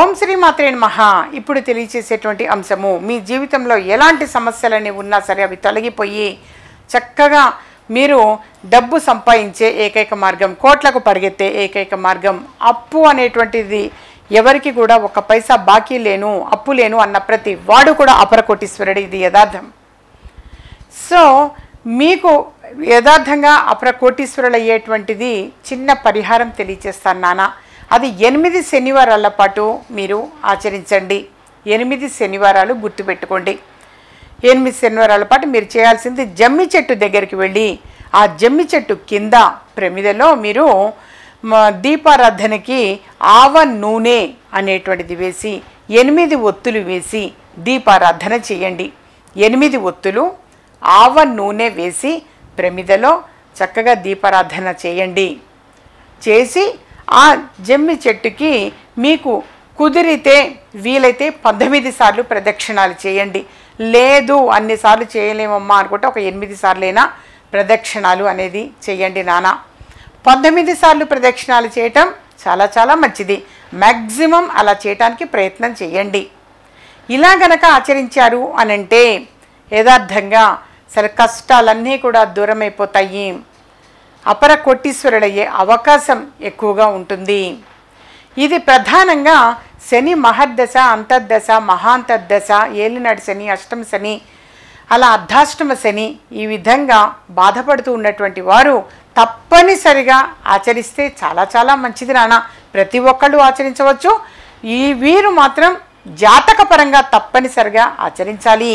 ఓం శ్రీ మాత్రే మహా ఇప్పుడు తెలియచేసేటువంటి అంశము మీ జీవితంలో ఎలాంటి సమస్యలన్నీ ఉన్నా సరే అవి తొలగిపోయి చక్కగా మీరు డబ్బు సంపాదించే ఏకైక మార్గం కోట్లకు పరిగెత్తే ఏకైక మార్గం అప్పు అనేటువంటిది ఎవరికి కూడా ఒక పైసా బాకీ లేను అప్పు లేను అన్న ప్రతి వాడు కూడా అపరకోటీశ్వరుడు ఇది యథార్థం సో మీకు యథార్థంగా అపరకోటీశ్వరుడు అయ్యేటువంటిది చిన్న పరిహారం తెలియచేస్తాను నానా అది ఎనిమిది శనివారాల పాటు మీరు ఆచరించండి ఎనిమిది శనివారాలు గుర్తుపెట్టుకోండి ఎనిమిది శనివారాల పాటు మీరు చేయాల్సింది జమ్మి చెట్టు దగ్గరికి వెళ్ళి ఆ జమ్మి చెట్టు కింద ప్రమిదలో మీరు దీపారాధనకి ఆవ నూనె అనేటువంటిది వేసి ఎనిమిది ఒత్తులు వేసి దీపారాధన చేయండి ఎనిమిది ఒత్తులు ఆవ నూనె వేసి ప్రమిదలో చక్కగా దీపారాధన చేయండి చేసి ఆ జమ్మి చెట్టుకి మీకు కుదిరితే వీలైతే పద్దెనిమిది సార్లు ప్రదక్షిణాలు చేయండి లేదు అన్నిసార్లు చేయలేమమ్మా అనుకుంటే ఒక ఎనిమిది సార్లైనా ప్రదక్షిణాలు అనేది చేయండి నాన్న పంతొమ్మిది సార్లు ప్రదక్షిణాలు చేయటం చాలా చాలా మంచిది మ్యాక్సిమం అలా చేయటానికి ప్రయత్నం చేయండి ఇలా గనక ఆచరించారు అనంటే యథార్థంగా సరే కష్టాలన్నీ కూడా దూరమైపోతాయి అపర కొట్టీశ్వరుడయ్యే అవకాశం ఎక్కువగా ఉంటుంది ఇది ప్రధానంగా శని మహర్దశ అంతర్దశ మహాంతర్దశ ఏలినాడు శని అష్టమ శని అలా అర్ధాష్టమ శని ఈ విధంగా బాధపడుతూ ఉన్నటువంటి వారు తప్పనిసరిగా ఆచరిస్తే చాలా చాలా మంచిది నాన్న ప్రతి ఒక్కళ్ళు ఆచరించవచ్చు ఈ వీరు మాత్రం జాతకపరంగా తప్పనిసరిగా ఆచరించాలి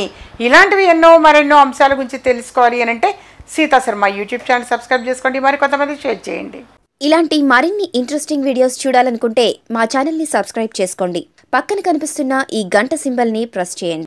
ఇలాంటివి ఎన్నో మరెన్నో అంశాల గురించి తెలుసుకోవాలి అని అంటే సీతాశర్మ యూట్యూబ్ ఛానల్ సబ్స్క్రైబ్ చేసుకోండి మరి కొంతమంది షేర్ చేయండి ఇలాంటి మరిన్ని ఇంట్రెస్టింగ్ వీడియోస్ చూడాలనుకుంటే మా ఛానల్ని సబ్స్క్రైబ్ చేసుకోండి పక్కన కనిపిస్తున్న ఈ గంట సింబల్ని ప్రెస్ చేయండి